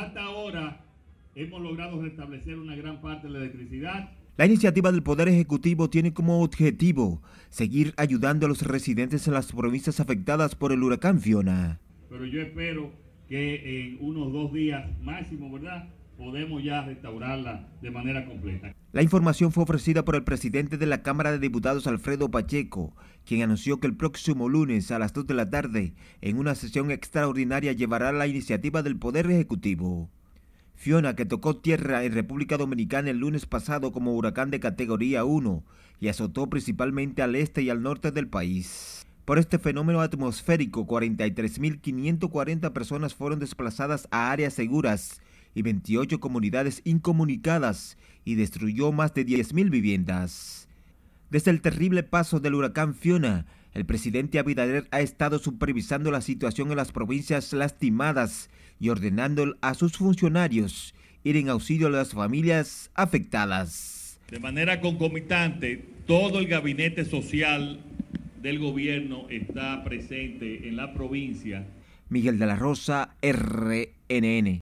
Hasta ahora hemos logrado restablecer una gran parte de la electricidad. La iniciativa del Poder Ejecutivo tiene como objetivo seguir ayudando a los residentes en las provincias afectadas por el huracán Fiona. Pero yo espero que en unos dos días máximo, ¿verdad? podemos ya restaurarla de manera completa. La información fue ofrecida por el presidente de la Cámara de Diputados, Alfredo Pacheco, quien anunció que el próximo lunes a las 2 de la tarde, en una sesión extraordinaria, llevará la iniciativa del Poder Ejecutivo. Fiona, que tocó tierra en República Dominicana el lunes pasado como huracán de categoría 1 y azotó principalmente al este y al norte del país. Por este fenómeno atmosférico, 43.540 personas fueron desplazadas a áreas seguras y 28 comunidades incomunicadas y destruyó más de 10.000 viviendas. Desde el terrible paso del huracán Fiona, el presidente Abinader ha estado supervisando la situación en las provincias lastimadas y ordenando a sus funcionarios ir en auxilio a las familias afectadas. De manera concomitante, todo el gabinete social del gobierno está presente en la provincia. Miguel de la Rosa, RNN.